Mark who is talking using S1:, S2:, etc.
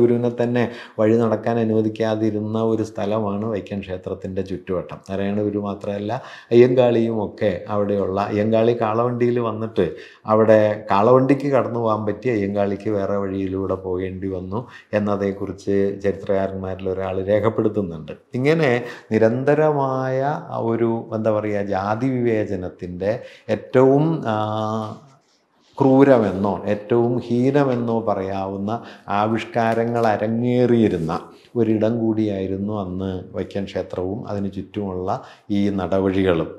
S1: ഗുരുവിനെ തന്നെ വഴി നടക്കാൻ അനുവദിക്കാതിരുന്ന ഒരു സ്ഥലമാണ് വൈക്കം ക്ഷേത്രത്തിൻ്റെ ചുറ്റുവട്ടം ഗുരു മാത്രമല്ല അയ്യങ്കാളിയും ഒക്കെ അവിടെയുള്ള അയ്യങ്കാളി കാളവണ്ടിയിൽ വന്നിട്ട് അവിടെ കാളവണ്ടിക്ക് കടന്നു പോകാൻ പറ്റി അയ്യങ്കാളിക്ക് വേറെ വഴിയിലൂടെ പോകേണ്ടി വന്നു എന്നതേക്കുറിച്ച് ചരിത്രകാരന്മാരിൽ ഒരാൾ രേഖപ്പെടുത്തുന്നുണ്ട് ഇങ്ങനെ നിരന്തരമായ ഒരു എന്താ പറയുക ജാതി വിവേചനത്തിൻ്റെ ഏറ്റവും ക്രൂരമെന്നോ ഏറ്റവും ഹീനമെന്നോ പറയാവുന്ന ആവിഷ്കാരങ്ങൾ അരങ്ങേറിയിരുന്ന ഒരിടം കൂടിയായിരുന്നു അന്ന് വൈക്കം ക്ഷേത്രവും അതിന് ചുറ്റുമുള്ള ഈ നടവഴികളും